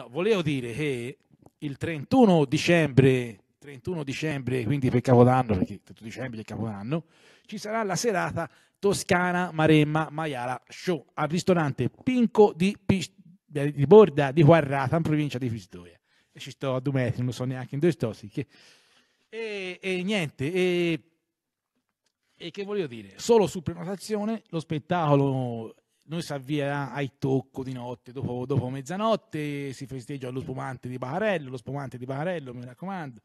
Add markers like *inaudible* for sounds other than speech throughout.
No, volevo dire che il 31 dicembre, 31 dicembre, quindi per Capodanno, perché 31 dicembre è Capodanno, ci sarà la serata Toscana Maremma Maiala Show al ristorante Pinco di, eh, di Borda di Guarrata, in provincia di Pistoia. E ci sto a due metri, non so neanche in due sto, sì, che... e, e, niente, e, e che voglio dire, solo su prenotazione lo spettacolo noi si avvia ai tocco di notte, dopo, dopo mezzanotte si festeggia lo spumante di Bacarello, lo spumante di Bacarello, mi raccomando.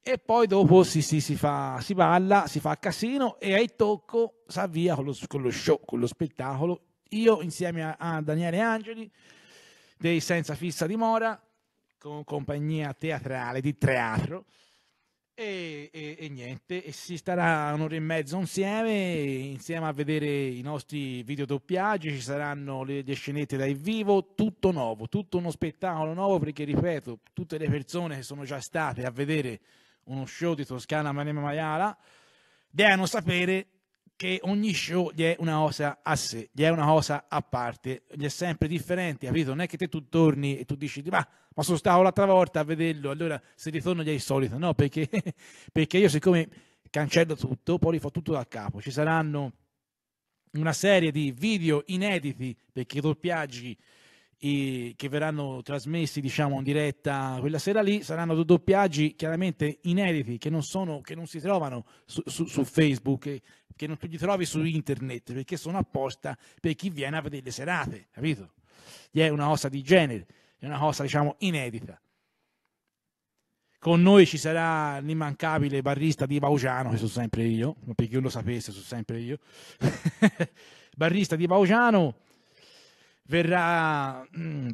E poi dopo si, si, si, fa, si balla, si fa casino e ai tocco si avvia con lo, con lo show, con lo spettacolo. Io insieme a, a Daniele Angeli, dei Senza Fissa Dimora, con compagnia teatrale di teatro, e, e, e, niente, e si starà un'ora e mezzo insieme, insieme a vedere i nostri videodoppiaggi, ci saranno le, le scenette dal vivo, tutto nuovo, tutto uno spettacolo nuovo perché, ripeto, tutte le persone che sono già state a vedere uno show di Toscana Manema Maiala devono sapere che ogni show gli è una cosa a sé, gli è una cosa a parte, gli è sempre differente, capito? Non è che te tu torni e tu dici, ma, ma sono stato l'altra volta a vederlo, allora se ritorno gli è il solito, no? Perché, *laughs* perché io siccome cancello tutto, poi rifò tutto dal capo, ci saranno una serie di video inediti perché i doppiaggi e che verranno trasmessi diciamo in diretta quella sera lì saranno doppiaggi chiaramente inediti che non, sono, che non si trovano su, su, su Facebook che, che non tu li trovi su internet perché sono apposta per chi viene a vedere le serate capito? è una cosa di genere è una cosa diciamo inedita con noi ci sarà l'immancabile barrista di Baugiano che sono sempre io per chi lo sapesse sono sempre io *laughs* barrista di Baugiano verrà... Mm,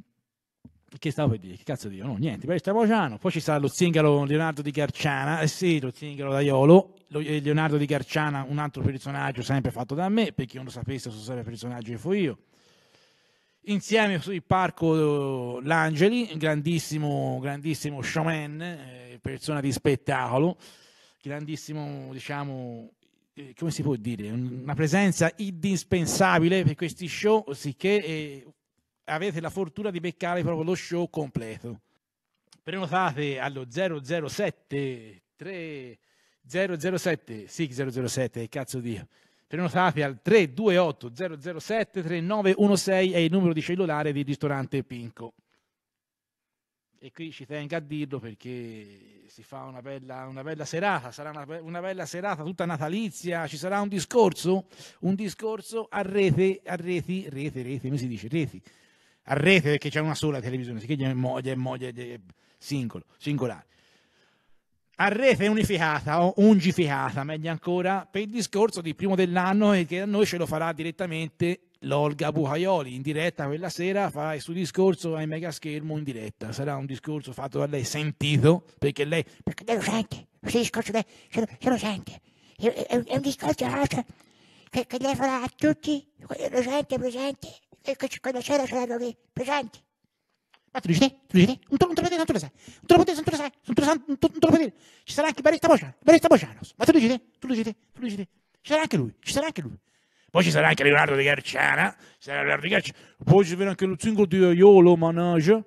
che stavo per dire? Che cazzo dico? No, niente, poi stiamo poi ci sarà lo zingaro Leonardo di Garciana, eh sì, lo zingaro d'Aiolo, eh, Leonardo di Garciana, un altro personaggio sempre fatto da me, per chi non lo sapesse, sono sempre personaggio che fu io. Insieme sul parco eh, L'Angeli, grandissimo, grandissimo showman, eh, persona di spettacolo, grandissimo, diciamo, eh, come si può dire, una presenza indispensabile per questi show, sicché eh, avete la fortuna di beccare proprio lo show completo. Prenotate allo 007 3 007, sì 007, cazzo Dio. Prenotate al 328 007 3916 è il numero di cellulare di ristorante Pinco e qui ci tengo a dirlo perché si fa una bella, una bella serata, sarà una, una, bella serata tutta natalizia, ci sarà un discorso, un discorso a rete, a reti, rete, rete, come si dice, reti, a rete perché c'è una sola televisione, si chiama moglie, moglie, singolo, singolare. A rete unificata o ungificata, meglio ancora, per il discorso di primo dell'anno e che a noi ce lo farà direttamente l'Olga Bucaioli in diretta quella sera fa il suo discorso ai mega in diretta. Sarà un discorso fatto da lei sentito perché lei. Perché lei lo sente, questo discorso lei se lo, se lo sente. È un, è un discorso nostro che, che lei farà a tutti, lo sente, presenti, e quella sera saranno lì, presenti. Ma tu dici te? Tu dici te? Non te, lo vedete, non te lo sai. Non te lo potete, non te lo sai. Non te lo, san, non, te lo potete. Ci sarà anche Barista Bociano. Barista Bociano. Ma tu dici te? Tu dici te? Tu dici te? Ci sarà anche lui. Ci sarà anche lui. Poi ci sarà anche Leonardo di Garciana, ci sarà Leonardo De Garciana, poi ci sarà anche lo singolo di Iolo Manage.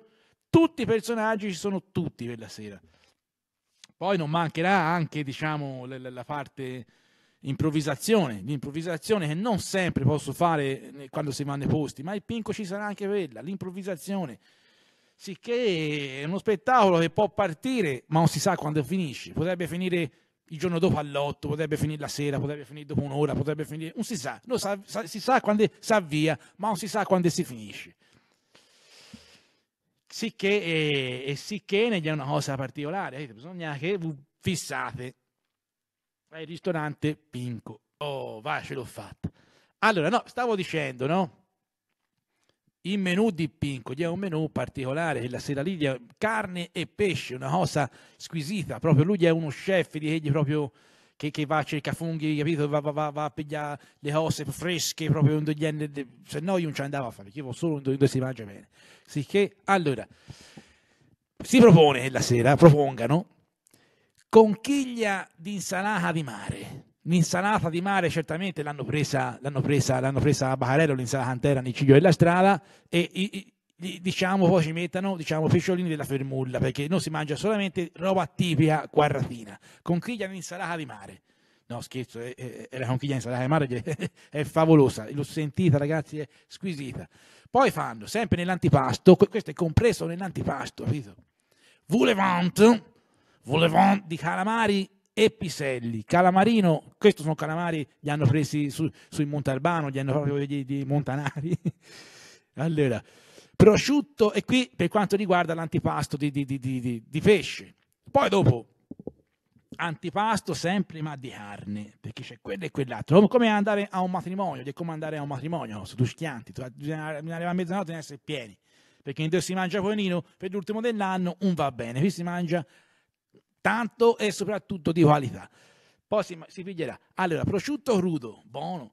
Tutti i personaggi ci sono tutti quella sera. Poi non mancherà anche, diciamo, la, la parte improvvisazione, l'improvvisazione che non sempre posso fare eh, quando si vanno nei posti, ma il pinco ci sarà anche quella, l'improvvisazione. Sicché è uno spettacolo che può partire, ma non si sa quando finisce. Potrebbe finire il giorno dopo all'otto, potrebbe finire la sera, potrebbe finire dopo un'ora, potrebbe finire... Non si sa, non sa, sa, si sa quando si avvia, ma non si sa quando si finisce. Sicché, e, eh, e sicché ne è una cosa particolare, bisogna che fissate il ristorante Pinco. Oh, va, ce l'ho fatta. Allora, no, stavo dicendo, no? il menù di Pinco gli è un menù particolare, che la sera lì carne e pesce, una cosa squisita, proprio lui è uno chef di egli proprio che, che va a cercare funghi, capito? Va, va, va, va, a pigliare le cose fresche, proprio se no io non ci andavo a fare, perché io solo dove si mangia bene. Sicché, allora, si propone la sera, propongano, conchiglia di insalata di mare, L'insalata di mare certamente l'hanno presa, l'hanno presa, l'hanno presa a Bacarello, l'insalata cantera, Niciglio della Strada e i, i, diciamo poi ci mettono diciamo, pesciolini della fermulla perché non si mangia solamente roba tipica quarratina, conchiglia l'insalata di mare. No, scherzo, è, è, è la conchiglia in salata di mare *laughs* è favolosa, l'ho sentita ragazzi, è squisita. Poi fanno, sempre nell'antipasto, questo è compreso nell'antipasto, capito? Voulevant, voulevant di calamari e Piselli, Calamarino, questi sono calamari, li hanno presi su, sui Montalbano, li hanno proprio di, di Montanari. *laughs* allora, prosciutto e qui per quanto riguarda l'antipasto di, di, di pesce. Poi dopo, antipasto sempre ma di carne, perché c'è quello e quell'altro. Come andare a un matrimonio, è come andare a un matrimonio, sono due schianti, bisogna arrivare a mezzanotte e essere pieni perché in Dio si mangia poverino, per l'ultimo dell'anno un va bene, qui si mangia tanto e soprattutto di qualità. Poi si, si piglierà. Allora, prosciutto crudo, buono.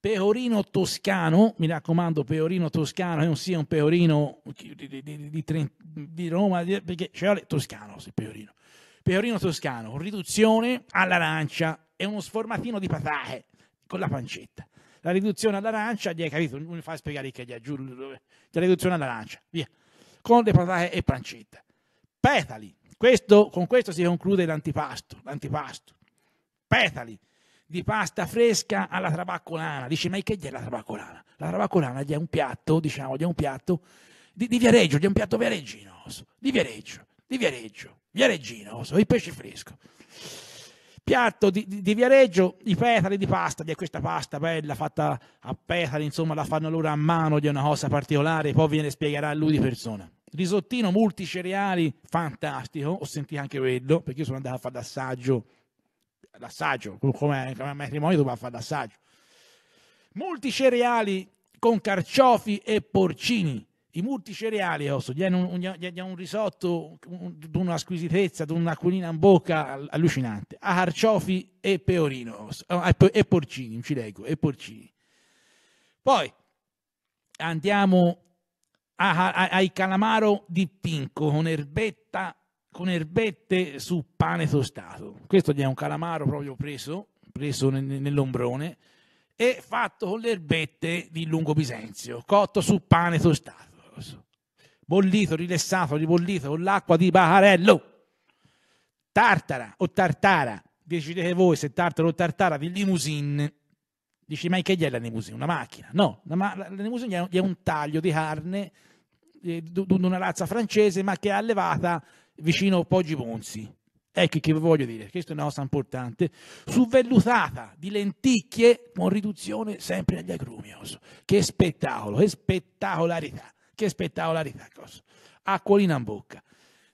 Peorino toscano, mi raccomando, peorino toscano, che non sia un peorino di, di, di, di Roma, perché c'è cioè, toscano, se peorino. Peorino toscano, riduzione all'arancia e uno sformatino di patate con la pancetta. La riduzione all'arancia, gli hai capito? Non mi fai spiegare che gli aggiungo. La riduzione all'arancia, via. Con le patate e pancetta. Petali, questo, con questo si conclude l'antipasto, l'antipasto. Petali di pasta fresca alla trabaccolana. Dici, ma che gli è la trabaccolana? La trabaccolana è un piatto, diciamo, è un piatto di, di Viareggio, gli è un piatto viareggino, di Viareggio, di Viareggio, viareggino, il pesce fresco. Piatto di, di, di, Viareggio, i petali di pasta, di questa pasta bella fatta a petali, insomma la fanno loro a mano, di una cosa particolare, poi viene spiegherà a lui di persona risottino multicereali fantastico, ho sentito anche quello, perché io sono andato a fare l'assaggio, l'assaggio, come, come matrimonio doveva fare l'assaggio, multicereali con carciofi e porcini, i multicereali, osso, oh, gli hanno un, gli hanno un risotto di una squisitezza, di un'acquolina in bocca allucinante, a carciofi e peorino, osso, oh, ah, e porcini, ci leggo, e porcini. Poi andiamo a, a, ai calamaro di pinco con erbetta con erbette su pane tostato. Questo è un calamaro proprio preso, preso nell'ombrone e fatto con le erbette di lungo bisenzio, cotto su pane tostato. Bollito, rilessato, ribollito con l'acqua di Bacarello. Tartara o tartara, decidete voi se tartara o tartara di limousine Dici, ma che gli è la Nemusin? Una macchina? No, ma la Nemusin è un taglio di carne eh, di una razza francese, ma che è allevata vicino a Poggi Ponzi. Ecco che voglio dire, questa è una cosa importante, suvellutata di lenticchie con riduzione sempre agli agrumi. Oso. Che spettacolo, che spettacolarità, che spettacolarità. Cosa. Acquolina in bocca.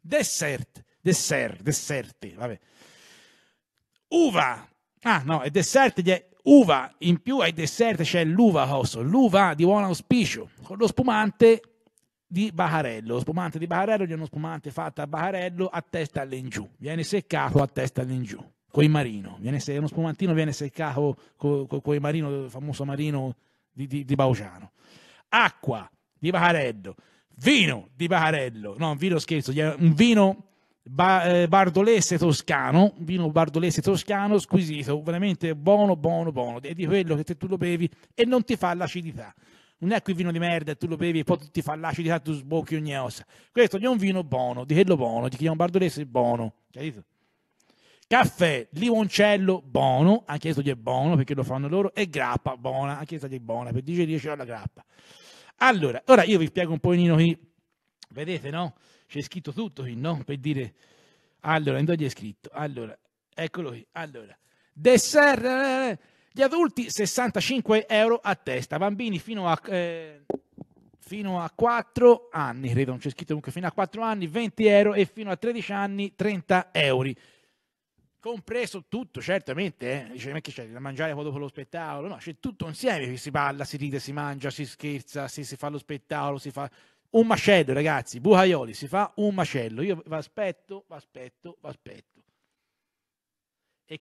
Dessert, dessert, dessert, vabbè. Uva, ah no, è dessert, uva, in più ai dessert c'è l'uva house, l'uva di buon auspicio, con lo spumante di Bajarello. Lo spumante di Bajarello è uno spumante fatto a Bajarello a testa all'ingiù, viene seccato a testa all'ingiù. Con il marino, viene se- uno spumantino viene seccato con co- co- il marino, il famoso marino di, di, di Bauciano. Acqua di Bajarello, vino di Bajarello, no, un vino scherzo, un vino ba- eh, bardolese toscano, vino bardolese toscano squisito, veramente buono, buono, buono, è di quello che te, tu lo bevi e non ti fa l'acidità. Non è qui vino di merda, tu lo bevi e poi ti fa l'acidità, tu sbocchi ogni cosa. Questo è un vino buono, di quello buono, di chi è un bardolese buono, capito? Caffè, limoncello, buono, anche questo gli è buono perché lo fanno loro, e grappa, buona, anche questa gli è buona, per digerire c'è la grappa. Allora, ora io vi spiego un po' qui, vedete no? c'è scritto tutto qui, no? Per dire, allora, in dove è scritto? Allora, eccolo qui, allora, dessert, eh, eh, eh, gli adulti 65 euro a testa, bambini fino a... Eh, fino a 4 anni, credo non c'è scritto comunque, fino a 4 anni 20 euro e fino a 13 anni 30 euro. Compreso tutto, certamente, eh. Dice, ma che c'è da mangiare dopo lo spettacolo? No, c'è tutto insieme, si balla, si ride, si mangia, si scherza, si, si fa lo spettacolo, si fa un macello, ragazzi. Bucaioli si fa un macello. Io vi aspetto, vi aspetto, vi aspetto.